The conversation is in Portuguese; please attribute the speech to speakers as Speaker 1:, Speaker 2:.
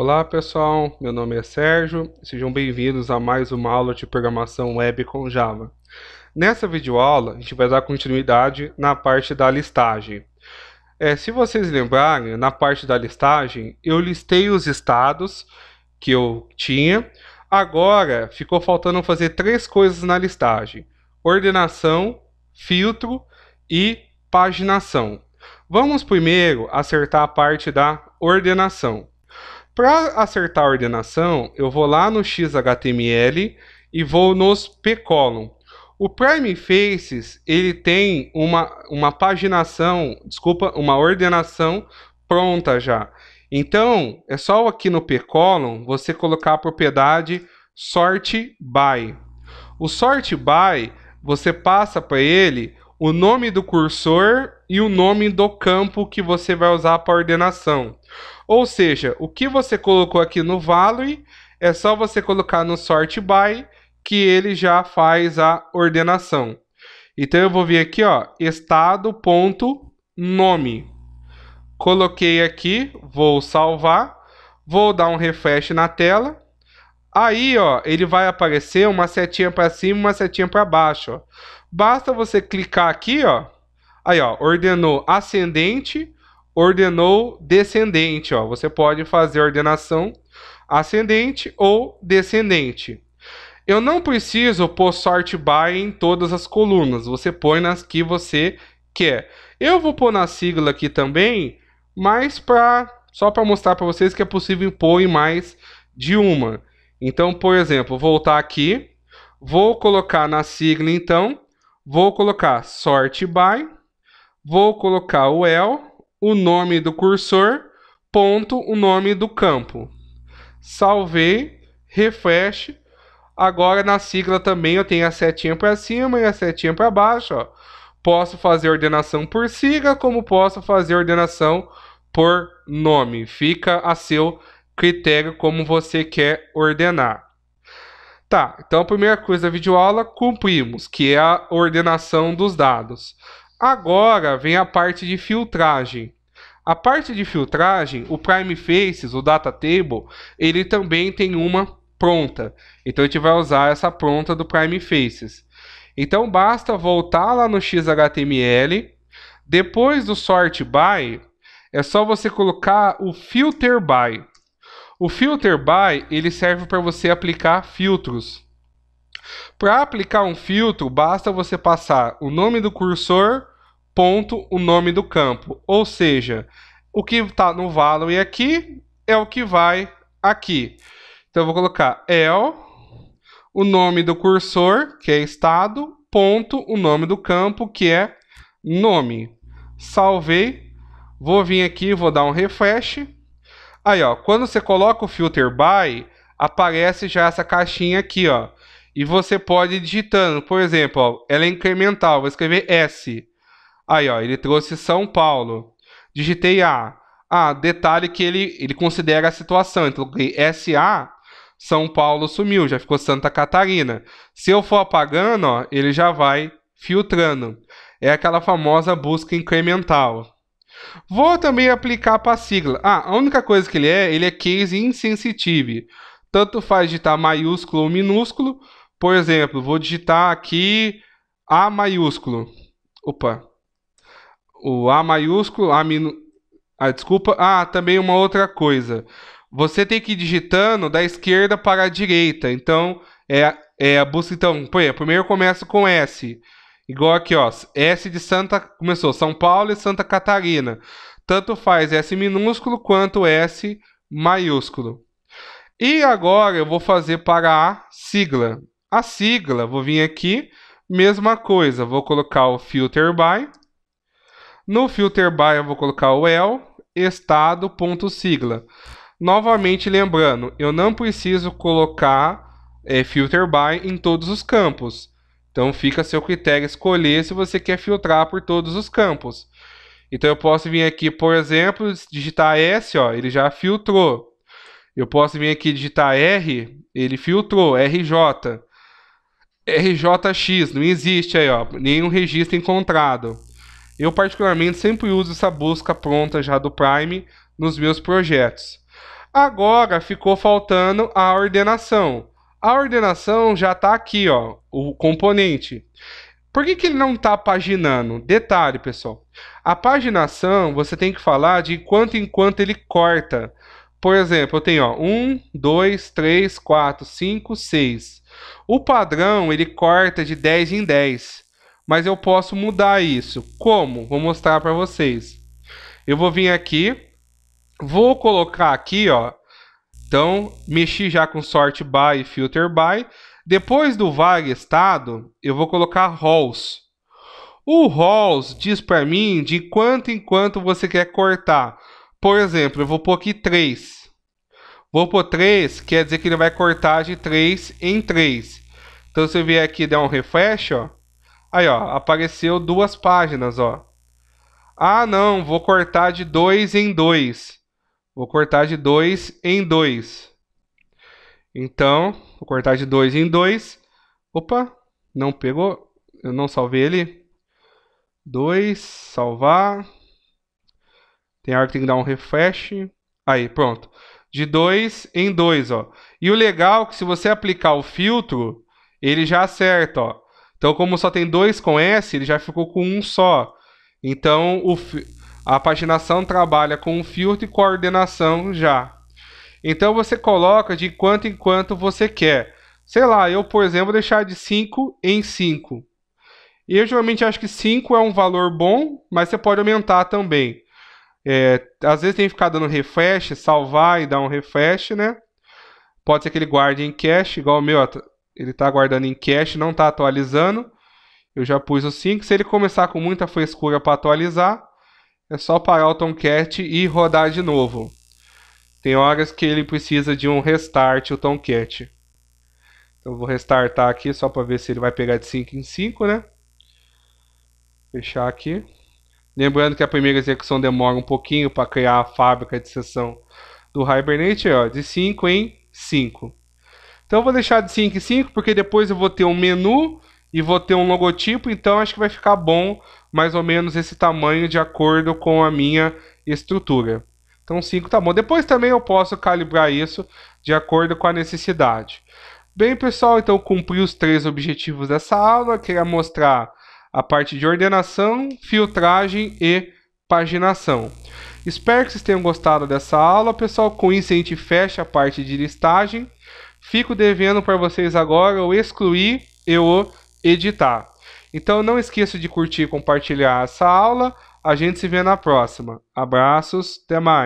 Speaker 1: Olá pessoal, meu nome é Sérgio, sejam bem-vindos a mais uma aula de programação web com Java. Nessa videoaula, a gente vai dar continuidade na parte da listagem. É, se vocês lembrarem, na parte da listagem, eu listei os estados que eu tinha. Agora, ficou faltando fazer três coisas na listagem. Ordenação, filtro e paginação. Vamos primeiro acertar a parte da ordenação. Para acertar a ordenação, eu vou lá no XHTML e vou nos pcolum. O Prime Faces ele tem uma, uma paginação, desculpa, uma ordenação pronta já. Então, é só aqui no pcolum você colocar a propriedade sort by. O sort by, você passa para ele o nome do cursor e o nome do campo que você vai usar para ordenação. Ou seja, o que você colocou aqui no value é só você colocar no sort by que ele já faz a ordenação. Então eu vou vir aqui, ó, estado.nome. Coloquei aqui, vou salvar, vou dar um refresh na tela Aí, ó, ele vai aparecer uma setinha para cima, uma setinha para baixo, ó. Basta você clicar aqui, ó. Aí, ó, ordenou ascendente, ordenou descendente, ó. Você pode fazer ordenação ascendente ou descendente. Eu não preciso pôr sort by em todas as colunas, você põe nas que você quer. Eu vou pôr na sigla aqui também, mas pra, só para mostrar para vocês que é possível impor em mais de uma. Então, por exemplo, voltar aqui, vou colocar na sigla, então, vou colocar sort by, vou colocar o el, o nome do cursor, ponto, o nome do campo. Salvei, refresh. Agora, na sigla também, eu tenho a setinha para cima e a setinha para baixo, ó. Posso fazer ordenação por sigla, como posso fazer ordenação por nome. Fica a seu critério como você quer ordenar. Tá, então a primeira coisa da videoaula cumprimos, que é a ordenação dos dados. Agora vem a parte de filtragem. A parte de filtragem, o Prime Faces, o Data Table, ele também tem uma pronta. Então a gente vai usar essa pronta do Prime Faces. Então basta voltar lá no XHTML, depois do sort by, é só você colocar o filter by. O filter by ele serve para você aplicar filtros. Para aplicar um filtro, basta você passar o nome do cursor, ponto, o nome do campo. Ou seja, o que está no value aqui é o que vai aqui. Então, eu vou colocar el, o nome do cursor, que é estado, ponto, o nome do campo, que é nome. Salvei. Vou vir aqui, vou dar um refresh. Aí, ó, quando você coloca o filter by, aparece já essa caixinha aqui, ó. E você pode digitando, por exemplo, ó, ela é incremental, vou escrever S. Aí, ó, ele trouxe São Paulo. Digitei A. Ah, detalhe que ele, ele considera a situação. Então, coloquei SA, São Paulo sumiu, já ficou Santa Catarina. Se eu for apagando, ó, ele já vai filtrando. É aquela famosa busca incremental. Vou também aplicar para a sigla. Ah, a única coisa que ele é, ele é case insensitive. Tanto faz digitar maiúsculo ou minúsculo. Por exemplo, vou digitar aqui A maiúsculo. Opa. O A maiúsculo, A minúsculo. Ah, desculpa. Ah, também uma outra coisa. Você tem que ir digitando da esquerda para a direita. Então, é, é a busca. Então, por exemplo, primeiro começa com S. Igual aqui, ó. S de Santa. Começou São Paulo e Santa Catarina. Tanto faz S minúsculo quanto S maiúsculo. E agora eu vou fazer para a sigla. A sigla, vou vir aqui, mesma coisa, vou colocar o filter by. No filter by eu vou colocar o el estado.sigla. Novamente lembrando, eu não preciso colocar é, filter by em todos os campos. Então fica a seu critério escolher se você quer filtrar por todos os campos. Então eu posso vir aqui, por exemplo, digitar S, ó, ele já filtrou. Eu posso vir aqui digitar R, ele filtrou, RJ. RJX, não existe aí, ó, nenhum registro encontrado. Eu particularmente sempre uso essa busca pronta já do Prime nos meus projetos. Agora ficou faltando a ordenação. A ordenação já está aqui, ó, o componente. Por que, que ele não está paginando? Detalhe, pessoal. A paginação, você tem que falar de quanto em quanto ele corta. Por exemplo, eu tenho 1, 2, 3, 4, 5, 6. O padrão ele corta de 10 em 10, mas eu posso mudar isso. Como? Vou mostrar para vocês. Eu vou vir aqui, vou colocar aqui ó, então, mexi já com sort by e filter by. Depois do var estado, eu vou colocar rows. O rows diz para mim de quanto em quanto você quer cortar. Por exemplo, eu vou pôr aqui 3. Vou pôr 3, quer dizer que ele vai cortar de 3 em 3. Então, se eu vier aqui e der um refresh, ó, aí ó, apareceu duas páginas. Ó. Ah, não, vou cortar de 2 em 2. Vou cortar de 2 em 2. Então, vou cortar de 2 em 2. Opa, não pegou. Eu não salvei ele. 2, salvar. Tem hora que tem que dar um refresh. Aí, pronto. De 2 em 2, ó. E o legal é que se você aplicar o filtro, ele já acerta, ó. Então, como só tem dois com S, ele já ficou com um só. Então, o, a paginação trabalha com filtro e coordenação já. Então você coloca de quanto em quanto você quer. Sei lá, eu por exemplo vou deixar de 5 em 5. Eu geralmente acho que 5 é um valor bom, mas você pode aumentar também. É, às vezes tem que ficar dando refresh, salvar e dar um refresh, né? Pode ser que ele guarde em cache, igual o meu, ele está guardando em cache, não está atualizando. Eu já pus o 5. Se ele começar com muita frescura para atualizar, é só parar o Tomcat e rodar de novo. Tem horas que ele precisa de um restart o Tomcat. Então vou restartar aqui só para ver se ele vai pegar de 5 em 5, né? Fechar aqui. Lembrando que a primeira execução demora um pouquinho para criar a fábrica de sessão do Hibernate, ó, de 5 em 5. Então eu vou deixar de 5 em 5 porque depois eu vou ter um menu e vou ter um logotipo, então acho que vai ficar bom mais ou menos esse tamanho de acordo com a minha estrutura. Então 5 tá bom. Depois também eu posso calibrar isso de acordo com a necessidade. Bem, pessoal, então cumpri os três objetivos dessa aula, que era é mostrar a parte de ordenação, filtragem e paginação. Espero que vocês tenham gostado dessa aula, pessoal. Com isso a gente fecha a parte de listagem. Fico devendo para vocês agora o excluir e o editar. Então não esqueça de curtir e compartilhar essa aula. A gente se vê na próxima. Abraços, até mais.